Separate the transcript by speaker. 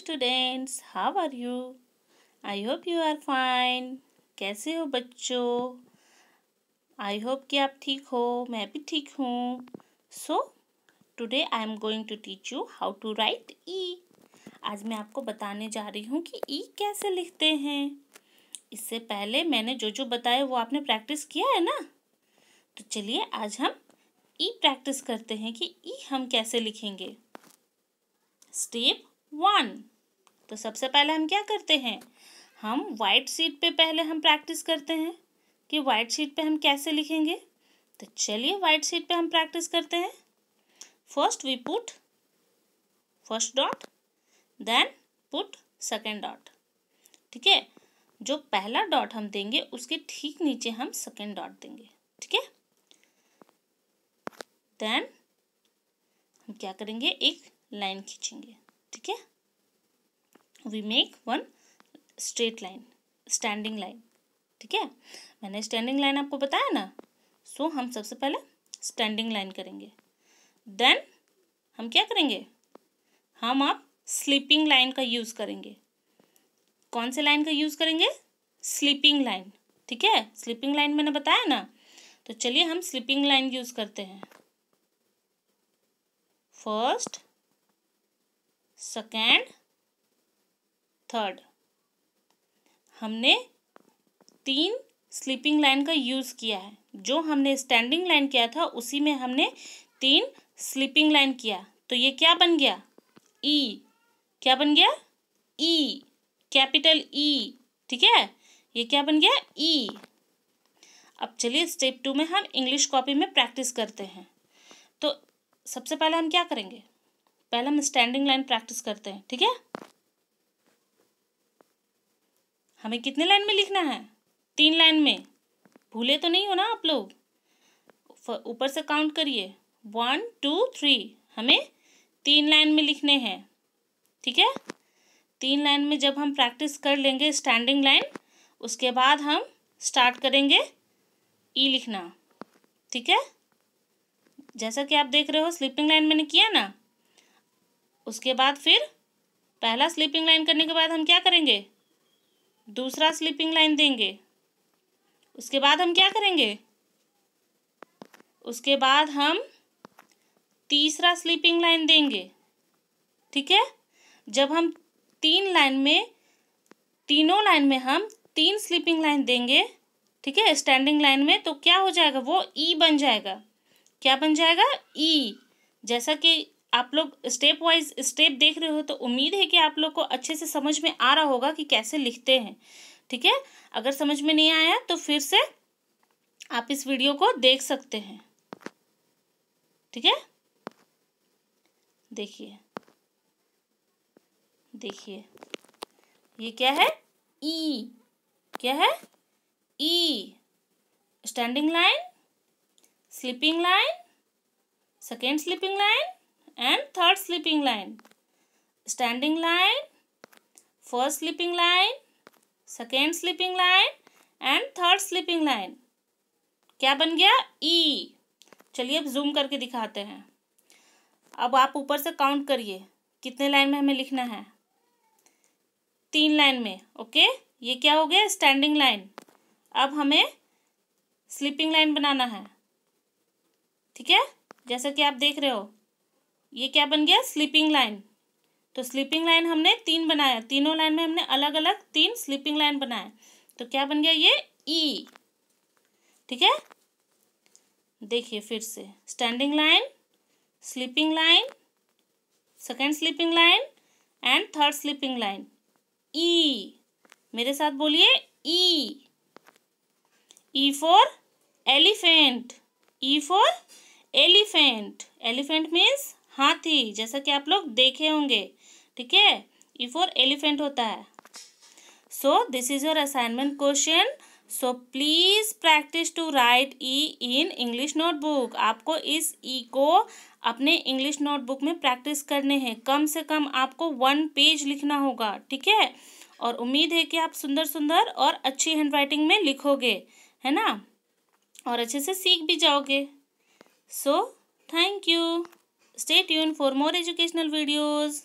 Speaker 1: Students how are you I hope you are fine कैसे हो बच्चों आई होप कि आप ठीक हो मैं भी ठीक हूँ so today I am going to teach you how to write E आज मैं आपको बताने जा रही हूँ कि ई e कैसे लिखते हैं इससे पहले मैंने जो जो बताया वो आपने प्रैक्टिस किया है ना तो चलिए आज हम ई e प्रैक्टिस करते हैं कि ई e हम कैसे लिखेंगे स्टेप वन तो सबसे पहले हम क्या करते हैं हम वाइट सीट पे पहले हम प्रैक्टिस करते हैं कि वाइट शीट पे हम कैसे लिखेंगे तो चलिए वाइट शीट पे हम प्रैक्टिस करते हैं first we put first dot then put second dot ठीक है जो पहला डॉट हम देंगे उसके ठीक नीचे हम सेकेंड डॉट देंगे ठीक है देन हम क्या करेंगे एक लाइन खींचेंगे ठीक है we make one straight line standing line ठीक है मैंने स्टैंडिंग लाइन आपको बताया ना सो so, हम सबसे पहले स्टैंडिंग लाइन करेंगे देन हम क्या करेंगे हम आप स्लीपिंग लाइन का यूज़ करेंगे कौन से लाइन का यूज़ करेंगे स्लीपिंग लाइन ठीक है स्लीपिंग लाइन मैंने बताया ना तो चलिए हम स्लीपिंग लाइन यूज़ करते हैं फर्स्ट सेकेंड थर्ड हमने तीन स्लीपिंग लाइन का यूज़ किया है जो हमने स्टैंडिंग लाइन किया था उसी में हमने तीन स्लीपिंग लाइन किया तो ये क्या बन गया ई e. क्या बन गया ई कैपिटल ई ठीक है ये क्या बन गया ई e. अब चलिए स्टेप टू में हम इंग्लिश कॉपी में प्रैक्टिस करते हैं तो सबसे पहले हम क्या करेंगे पहले हम स्टैंडिंग लाइन प्रैक्टिस करते हैं ठीक है हमें कितने लाइन में लिखना है तीन लाइन में भूले तो नहीं हो ना आप लोग ऊपर से काउंट करिए वन टू थ्री हमें तीन लाइन में लिखने हैं ठीक है तीन लाइन में जब हम प्रैक्टिस कर लेंगे स्टैंडिंग लाइन उसके बाद हम स्टार्ट करेंगे ई e लिखना ठीक है जैसा कि आप देख रहे हो स्लीपिंग लाइन मैंने किया ना उसके बाद फिर पहला स्लीपिंग लाइन करने के बाद हम क्या करेंगे दूसरा स्लीपिंग लाइन देंगे उसके बाद हम क्या करेंगे उसके बाद हम तीसरा स्लीपिंग लाइन देंगे ठीक है जब हम तीन लाइन में तीनों लाइन में हम तीन स्लीपिंग लाइन देंगे ठीक है स्टैंडिंग लाइन में तो क्या हो जाएगा वो ई e बन जाएगा क्या बन जाएगा ई e. जैसा कि आप लोग स्टेप वाइज स्टेप देख रहे हो तो उम्मीद है कि आप लोग को अच्छे से समझ में आ रहा होगा कि कैसे लिखते हैं ठीक है अगर समझ में नहीं आया तो फिर से आप इस वीडियो को देख सकते हैं ठीक है देखिए देखिए ये क्या है ई e। क्या है E standing line sleeping line second sleeping line and third sleeping line standing line first sleeping line second sleeping line and third sleeping line क्या बन गया ई e. चलिए अब जूम करके दिखाते हैं अब आप ऊपर से काउंट करिए कितने लाइन में हमें लिखना है तीन लाइन में ओके ये क्या हो गया स्टैंडिंग लाइन अब हमें स्लीपिंग लाइन बनाना है ठीक है जैसा कि आप देख रहे हो ये क्या बन गया स्लीपिंग लाइन तो स्लीपिंग लाइन हमने तीन बनाया तीनों लाइन में हमने अलग अलग तीन स्लीपिंग लाइन बनाया तो क्या बन गया ये ई e. ठीक है देखिए फिर से standing line sleeping line second sleeping line and third sleeping line E मेरे साथ बोलिए E E for elephant E for elephant elephant means हाथी जैसा कि आप लोग देखे होंगे ठीक है ई फॉर एलिफेंट होता है so this is your assignment question so please practice to write E in English notebook आपको इस ई e को अपने इंग्लिश नोटबुक में प्रैक्टिस करने हैं कम से कम आपको वन पेज लिखना होगा ठीक है और उम्मीद है कि आप सुंदर सुंदर और अच्छी हैंड राइटिंग में लिखोगे है ना और अच्छे से सीख भी जाओगे so thank you Stay tuned for more educational videos.